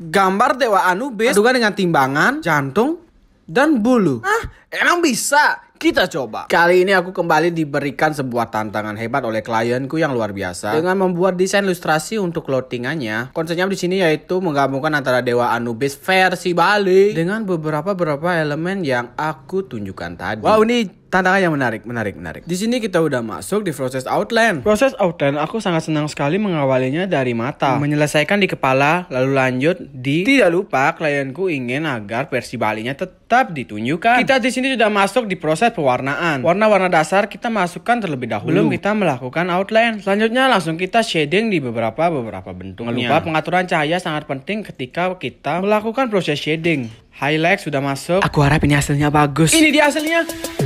gambar dewa Anubis juga dengan timbangan, jantung, dan bulu. Ah, emang bisa? Kita coba. Kali ini aku kembali diberikan sebuah tantangan hebat oleh klienku yang luar biasa dengan membuat desain ilustrasi untuk clothingannya. Konsepnya di sini yaitu menggabungkan antara dewa Anubis versi Bali dengan beberapa beberapa elemen yang aku tunjukkan tadi. Wow, ini tantangan yang menarik, menarik, menarik. Di sini kita udah masuk di proses outline. Proses outline aku sangat senang sekali mengawalinya dari mata, menyelesaikan di kepala, lalu lanjut di tidak lupa klienku ingin agar versi balinya tetap ditunjukkan. Kita di sini sudah masuk di proses pewarnaan. Warna-warna dasar kita masukkan terlebih dahulu. Belum kita melakukan outline. Selanjutnya langsung kita shading di beberapa beberapa bentuk. Jangan lupa pengaturan cahaya sangat penting ketika kita melakukan proses shading. Highlight sudah masuk. Aku harap ini hasilnya bagus. Ini dia hasilnya.